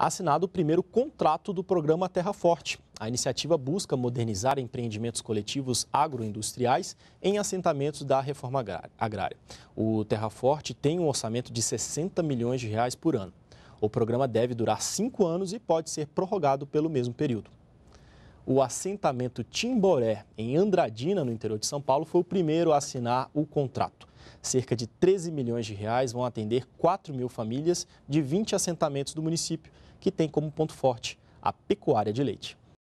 assinado o primeiro contrato do programa Terra Forte. A iniciativa busca modernizar empreendimentos coletivos agroindustriais em assentamentos da reforma agrária. O Terra Forte tem um orçamento de 60 milhões de reais por ano. O programa deve durar cinco anos e pode ser prorrogado pelo mesmo período. O assentamento Timboré, em Andradina, no interior de São Paulo, foi o primeiro a assinar o contrato. Cerca de 13 milhões de reais vão atender 4 mil famílias de 20 assentamentos do município, que tem como ponto forte a pecuária de leite.